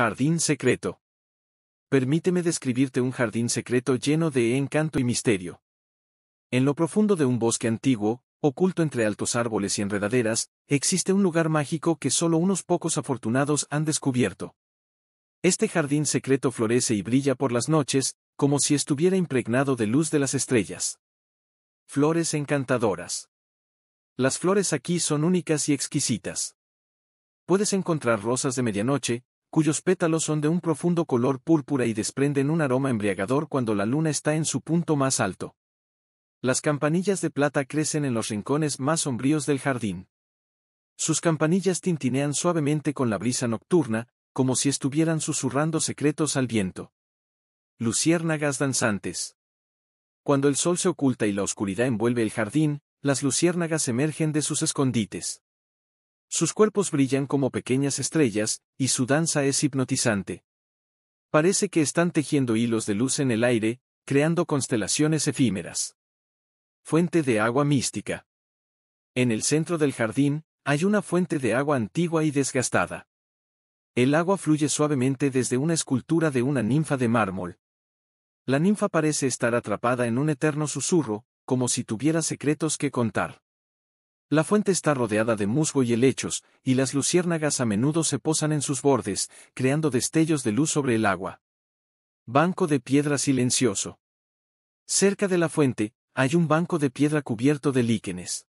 Jardín secreto. Permíteme describirte un jardín secreto lleno de encanto y misterio. En lo profundo de un bosque antiguo, oculto entre altos árboles y enredaderas, existe un lugar mágico que solo unos pocos afortunados han descubierto. Este jardín secreto florece y brilla por las noches, como si estuviera impregnado de luz de las estrellas. Flores encantadoras. Las flores aquí son únicas y exquisitas. Puedes encontrar rosas de medianoche, cuyos pétalos son de un profundo color púrpura y desprenden un aroma embriagador cuando la luna está en su punto más alto. Las campanillas de plata crecen en los rincones más sombríos del jardín. Sus campanillas tintinean suavemente con la brisa nocturna, como si estuvieran susurrando secretos al viento. Luciérnagas danzantes. Cuando el sol se oculta y la oscuridad envuelve el jardín, las luciérnagas emergen de sus escondites. Sus cuerpos brillan como pequeñas estrellas, y su danza es hipnotizante. Parece que están tejiendo hilos de luz en el aire, creando constelaciones efímeras. Fuente de agua mística. En el centro del jardín, hay una fuente de agua antigua y desgastada. El agua fluye suavemente desde una escultura de una ninfa de mármol. La ninfa parece estar atrapada en un eterno susurro, como si tuviera secretos que contar. La fuente está rodeada de musgo y helechos, y las luciérnagas a menudo se posan en sus bordes, creando destellos de luz sobre el agua. Banco de piedra silencioso. Cerca de la fuente, hay un banco de piedra cubierto de líquenes.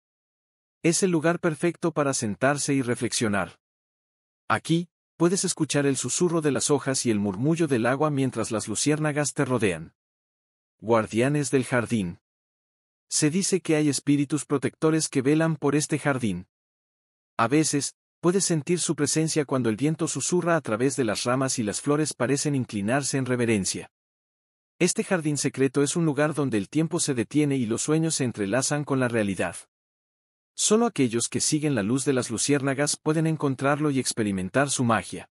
Es el lugar perfecto para sentarse y reflexionar. Aquí, puedes escuchar el susurro de las hojas y el murmullo del agua mientras las luciérnagas te rodean. Guardianes del jardín se dice que hay espíritus protectores que velan por este jardín. A veces, puedes sentir su presencia cuando el viento susurra a través de las ramas y las flores parecen inclinarse en reverencia. Este jardín secreto es un lugar donde el tiempo se detiene y los sueños se entrelazan con la realidad. Solo aquellos que siguen la luz de las luciérnagas pueden encontrarlo y experimentar su magia.